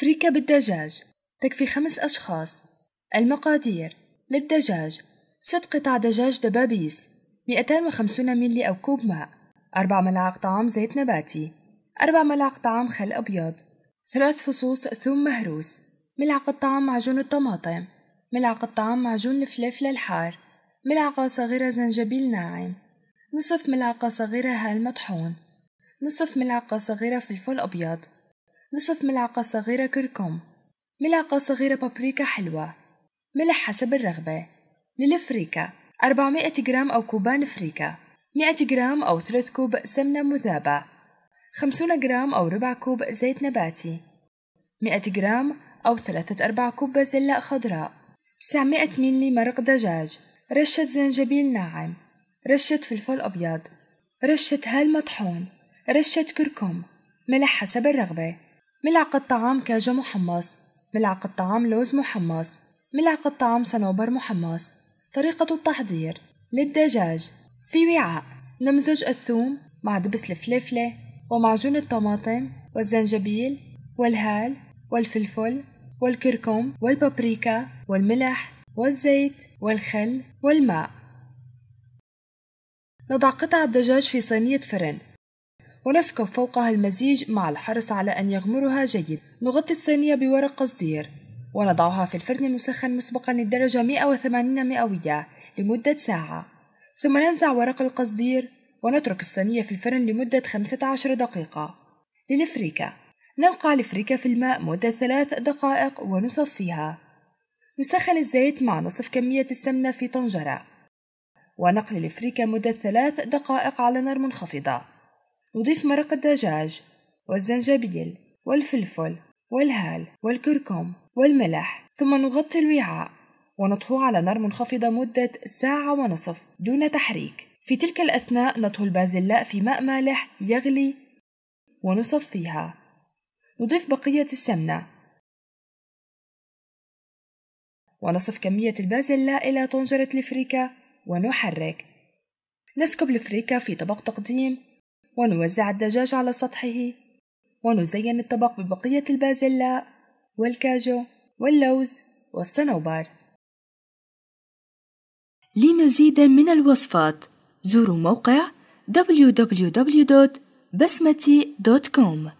فريكة بالدجاج تكفي خمس أشخاص المقادير للدجاج ست قطع دجاج دبابيس 250 ملي أو كوب ماء أربع ملاعق طعام زيت نباتي أربع ملاعق طعام خل أبيض ثلاث فصوص ثوم مهروس ملعقة طعام معجون الطماطم ملعقة طعام معجون الفليفلة الحار ملعقة صغيرة زنجبيل ناعم نصف ملعقة صغيرة هال مطحون نصف ملعقة صغيرة فلفل أبيض نصف ملعقة صغيرة كركم ملعقة صغيرة بابريكا حلوة ملح حسب الرغبة للفريكا 400 جرام أو كوبان فريكا 100 جرام أو ثلث كوب سمنة مذابة 50 جرام أو ربع كوب زيت نباتي 100 جرام أو ثلاثة أرباع كوب بازلاء خضراء 900 ملي مرق دجاج رشة زنجبيل ناعم رشة فلفل أبيض رشة هال مطحون رشة كركم ملح حسب الرغبة ملعقة طعام كاجو محمص ملعقة طعام لوز محمص ملعقة طعام صنوبر محمص طريقة التحضير للدجاج في وعاء نمزج الثوم مع دبس الفلفلة ومعجون الطماطم والزنجبيل والهال والفلفل والكركم والبابريكا والملح والزيت والخل والماء نضع قطع الدجاج في صينية فرن ونسكب فوقها المزيج مع الحرص على أن يغمرها جيد نغطي الصينية بورق قصدير ونضعها في الفرن المسخن مسبقا للدرجة 180 مئوية لمدة ساعة ثم ننزع ورق القصدير ونترك الصينية في الفرن لمدة 15 دقيقة للفريكة نلقى الفريكة في الماء مدة ثلاث دقائق ونصفيها نسخن الزيت مع نصف كمية السمنة في طنجرة ونقل الفريكة مدة ثلاث دقائق على نار منخفضة نضيف مرق الدجاج والزنجبيل والفلفل والهال والكركم والملح ثم نغطي الوعاء ونطهو على نار منخفضة مدة ساعة ونصف دون تحريك في تلك الأثناء نطهو البازلاء في ماء مالح يغلي ونصفيها نضيف بقية السمنة ونصف كمية البازلاء إلى طنجرة الفريكة ونحرك نسكب الفريكة في طبق تقديم ونوزع الدجاج على سطحه ونزين الطبق ببقية البازلاء والكاجو واللوز والصنوبر لمزيد من الوصفات زوروا موقع www.basmati.com